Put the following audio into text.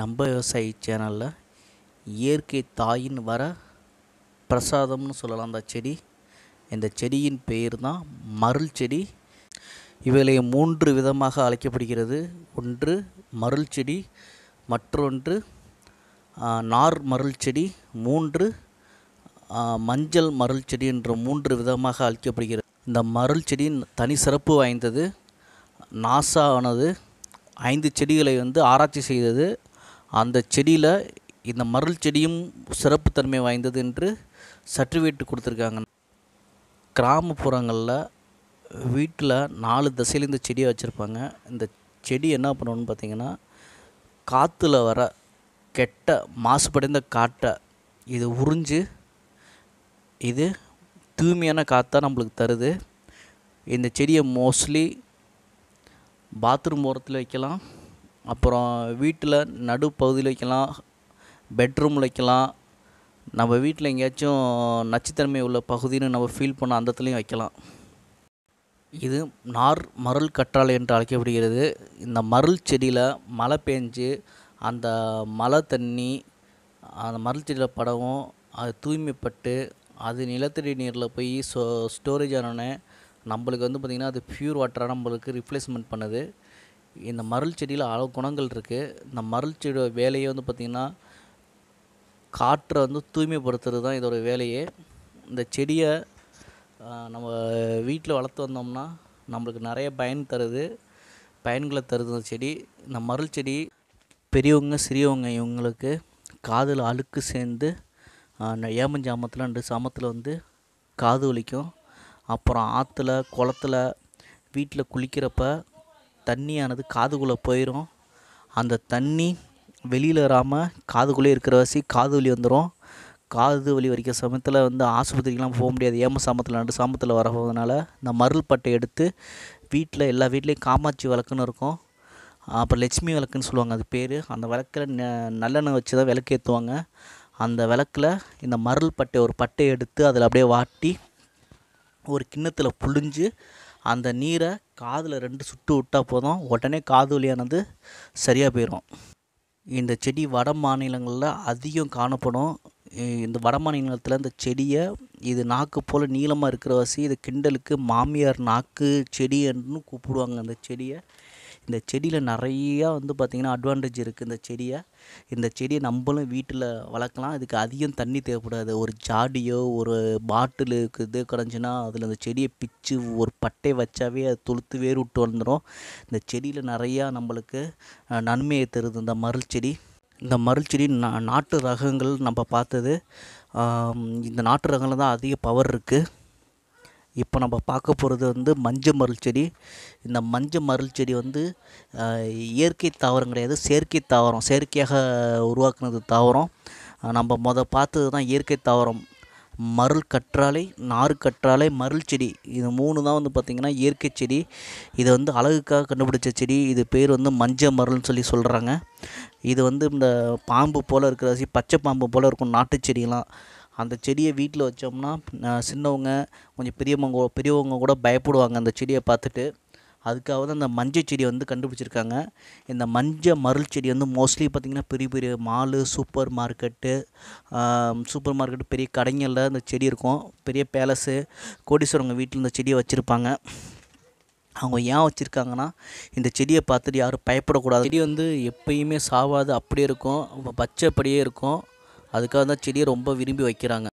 நம்ம விவசாயி சேனலில் இயற்கை தாயின் வர பிரசாதம்னு சொல்லலாம் அந்த செடி இந்த செடியின் பெயர் தான் மருள் செடி இவளை மூன்று விதமாக அழைக்கப்படுகிறது ஒன்று மருள் செடி மற்றொன்று நார் மருள் செடி மூன்று மஞ்சள் மருள் செடி என்ற மூன்று விதமாக அழைக்கப்படுகிறது இந்த மருள் செடி தனி சிறப்பு வாய்ந்தது நாசா ஆனது ஐந்து செடிகளை வந்து ஆராய்ச்சி செய்தது அந்த செடியில் இந்த மருள் செடியும் சிறப்புத்தன்மை வாய்ந்தது என்று சர்டிஃபிகேட் கொடுத்துருக்காங்க கிராமப்புறங்களில் வீட்டில் நாலு திசையில் இந்த செடியை வச்சுருப்பாங்க இந்த செடி என்ன பண்ணணும்னு பார்த்திங்கன்னா காற்றுல வர கெட்ட மாசுபடைந்த காட்டை இது உறிஞ்சு இது தூய்மையான காற்றாக நம்மளுக்கு தருது இந்த செடியை மோஸ்ட்லி பாத்ரூம் ஓரத்தில் வைக்கலாம் அப்புறம் வீட்டில் நடுப்பகுதியில் வைக்கலாம் பெட்ரூமில் வைக்கலாம் நம்ம வீட்டில் எங்கேயாச்சும் நச்சுத்தன்மை உள்ள பகுதின்னு நம்ம ஃபீல் பண்ண அந்தத்துலேயும் வைக்கலாம் இது நார் மரல் கற்றாழை என்று அழைக்கப்படுகிறது இந்த மருள் செடியில் மழை பெஞ்சு அந்த மழை தண்ணி அந்த மருள் செடியில் படவும் அது தூய்மைப்பட்டு அது நிலத்தடி நீரில் போய் ஸ்டோரேஜ் ஆனோடனே நம்மளுக்கு வந்து பார்த்திங்கன்னா அது ப்யூர் வாட்டராக நம்மளுக்கு ரிப்ளேஸ்மெண்ட் பண்ணுது இந்த மருள் செடியில் அளவு குணங்கள் இருக்குது இந்த மருள் செடியோட வேலையே வந்து பார்த்திங்கன்னா காற்றை வந்து தூய்மைப்படுத்துறது தான் இதோட வேலையே இந்த செடியை நம்ம வீட்டில் வளர்த்து வந்தோம்னா நம்மளுக்கு நிறைய பயன் தருது பயன்களை தருது அந்த செடி இந்த மருள் செடி பெரியவங்க சிறியவங்க இவங்களுக்கு காதில் அழுக்கு சேர்ந்து ஏமஞ்சாமத்தில் ரெண்டு சாமத்தில் வந்து காது வலிக்கும் அப்புறம் ஆற்றுல குளத்துல வீட்டில் குளிக்கிறப்ப தண்ணியானது காதுக்குள்ளே போயிடும் அந்த தண்ணி வெளியில் வராமல் காதுக்குள்ளே இருக்கிற வசி காது வலி வந்துடும் காது வலி வரைக்கும் சமயத்தில் வந்து ஆஸ்பத்திரிக்கெலாம் போக முடியாது ஏம சாமத்தில் நடு சாமத்தில் வர போகிறதுனால இந்த மருள் பட்டை எடுத்து வீட்டில் எல்லா வீட்லேயும் காமாட்சி விளக்குன்னு இருக்கும் அப்புறம் லட்சுமி விளக்குன்னு சொல்லுவாங்க அது பேர் அந்த விளக்கில் ந நல்லெண்ணெய் வச்சு தான் விளக்கு ஏற்றுவாங்க அந்த விளக்கில் இந்த மருள் பட்டை ஒரு பட்டை எடுத்து அதில் அப்படியே வாட்டி ஒரு கிண்ணத்தில் புழிஞ்சு அந்த நீரை காதில் ரெண்டு சுட்டு விட்டால் போதும் உடனே காது வழியானது சரியாக போயிடும் இந்த செடி வட மாநிலங்களில் அதிகம் காணப்படும் இந்த வட மாநிலத்தில் இந்த செடியை இது நாக்கு போல் நீளமாக இருக்கிற வசி இது கிண்டலுக்கு மாமியார் நாக்கு செடி என்று கூப்பிடுவாங்க அந்த செடியை இந்த செடியில் நிறையா வந்து பார்த்திங்கன்னா அட்வான்டேஜ் இருக்குது இந்த செடியை இந்த செடியை நம்மளும் வீட்டில் வளர்க்கலாம் இதுக்கு அதிகம் தண்ணி தேவைப்படாது ஒரு ஜாடியோ ஒரு பாட்டில் இருக்குது குறைஞ்சுன்னா அதில் அந்த செடியை பிச்சு ஒரு பட்டை வச்சாவே அது துளுத்து வேறு விட்டு வந்துடும் இந்த செடியில் நிறையா நம்மளுக்கு நன்மையை தருது இந்த மருள் செடி இந்த மருள் செடி நா நாட்டு ரகங்கள் நம்ம பார்த்தது இந்த நாட்டு ரகங்களில் தான் அதிக பவர் இருக்குது இப்போ நம்ம பார்க்க போகிறது வந்து மஞ்ச மருள் செடி இந்த மஞ்ச மருள் செடி வந்து இயற்கை தாவரம் கிடையாது செயற்கை தாவரம் செயற்கையாக உருவாக்குனது தாவரம் நம்ம மொதல் பார்த்தது தான் இயற்கை தாவரம் மருள் கற்றாலை நாறு கற்றாழை மருள் செடி இது மூணு தான் வந்து பார்த்திங்கன்னா இயற்கை செடி இது வந்து அழகுக்காக கண்டுபிடிச்ச செடி இது பேர் வந்து மஞ்ச மருள்னு சொல்லி சொல்கிறாங்க இது வந்து இந்த பாம்பு போல் இருக்கிற பச்சை பாம்பு போல் இருக்கும் நாட்டு செடிலாம் அந்த செடியை வீட்டில் வச்சோம்னா சின்னவங்க கொஞ்சம் பெரியவங்க பெரியவங்க கூட பயப்படுவாங்க அந்த செடியை பார்த்துட்டு அதுக்காக தான் அந்த மஞ்சள் செடியை வந்து கண்டுபிடிச்சிருக்காங்க இந்த மஞ்சள் மருள் செடி வந்து மோஸ்ட்லி பார்த்திங்கன்னா பெரிய பெரிய mall super market super market பெரிய கடைங்களில் இந்த செடி இருக்கும் பெரிய பேலஸு கோடீஸ்வரங்க வீட்டில் இந்த செடியை வச்சுருப்பாங்க அவங்க ஏன் வச்சுருக்காங்கன்னா இந்த செடியை பார்த்துட்டு யாரும் பயப்படக்கூடாது செடி வந்து எப்பயுமே சாவாது அப்படியே இருக்கும் பச்சைப்படியே இருக்கும் அதுக்காக தான் செடியை ரொம்ப விரும்பி வைக்கிறாங்க